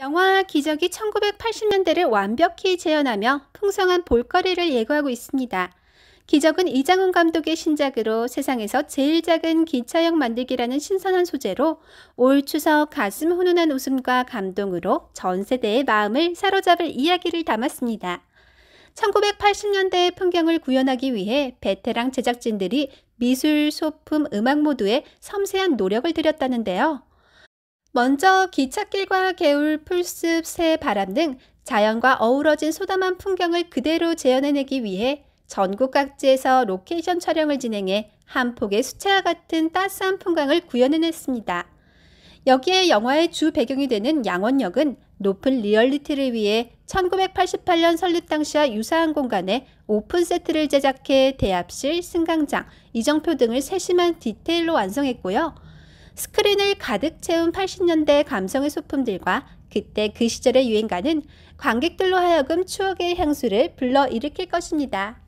영화 기적이 1980년대를 완벽히 재현하며 풍성한 볼거리를 예고하고 있습니다. 기적은 이장훈 감독의 신작으로 세상에서 제일 작은 기차역 만들기라는 신선한 소재로 올 추석 가슴 훈훈한 웃음과 감동으로 전 세대의 마음을 사로잡을 이야기를 담았습니다. 1980년대의 풍경을 구현하기 위해 베테랑 제작진들이 미술, 소품, 음악 모두에 섬세한 노력을 들였다는데요. 먼저 기찻길과 개울, 풀숲, 새, 바람 등 자연과 어우러진 소담한 풍경을 그대로 재현해내기 위해 전국 각지에서 로케이션 촬영을 진행해 한 폭의 수채화 같은 따스한 풍광을 구현해냈습니다. 여기에 영화의 주 배경이 되는 양원역은 높은 리얼리티를 위해 1988년 설립 당시와 유사한 공간에 오픈 세트를 제작해 대합실, 승강장, 이정표 등을 세심한 디테일로 완성했고요. 스크린을 가득 채운 80년대 감성의 소품들과 그때 그 시절의 유행가는 관객들로 하여금 추억의 향수를 불러일으킬 것입니다.